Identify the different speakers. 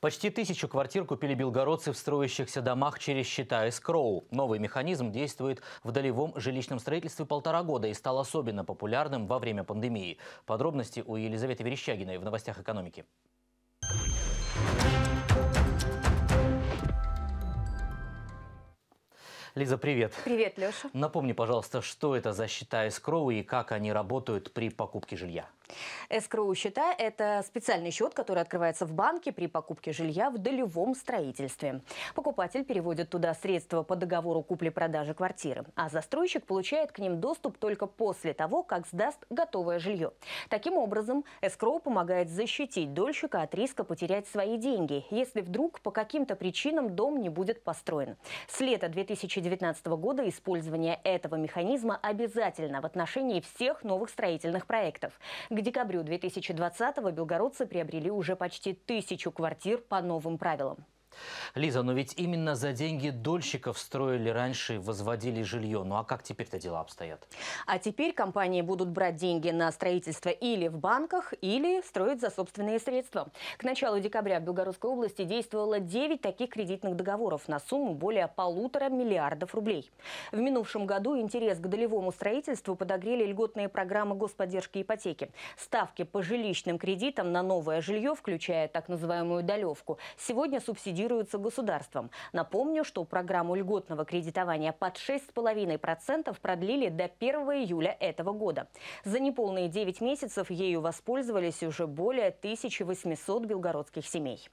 Speaker 1: Почти тысячу квартир купили белгородцы в строящихся домах через счета «Эскроу». Новый механизм действует в долевом жилищном строительстве полтора года и стал особенно популярным во время пандемии. Подробности у Елизаветы Верещагиной в новостях экономики. Лиза, привет.
Speaker 2: Привет, Леша.
Speaker 1: Напомни, пожалуйста, что это за счета Эскроу и как они работают при покупке жилья?
Speaker 2: Эскроу-счета счета – это специальный счет, который открывается в банке при покупке жилья в долевом строительстве. Покупатель переводит туда средства по договору купли-продажи квартиры, а застройщик получает к ним доступ только после того, как сдаст готовое жилье. Таким образом, эскроу помогает защитить дольщика от риска потерять свои деньги, если вдруг по каким-то причинам дом не будет построен. С лета 2019 года использование этого механизма обязательно в отношении всех новых строительных проектов. К декабрю июлю 2020-го белгородцы приобрели уже почти тысячу квартир по новым правилам.
Speaker 1: Лиза, но ведь именно за деньги дольщиков строили раньше, возводили жилье. Ну а как теперь-то дела обстоят?
Speaker 2: А теперь компании будут брать деньги на строительство или в банках, или строить за собственные средства. К началу декабря в Белгородской области действовало 9 таких кредитных договоров на сумму более полутора миллиардов рублей. В минувшем году интерес к долевому строительству подогрели льготные программы господдержки ипотеки. Ставки по жилищным кредитам на новое жилье, включая так называемую долевку, сегодня субсидируют субсидируются государством. Напомню, что программу льготного кредитования под 6,5% продлили до 1 июля этого года. За неполные 9 месяцев ею воспользовались уже более 1800 белгородских семей.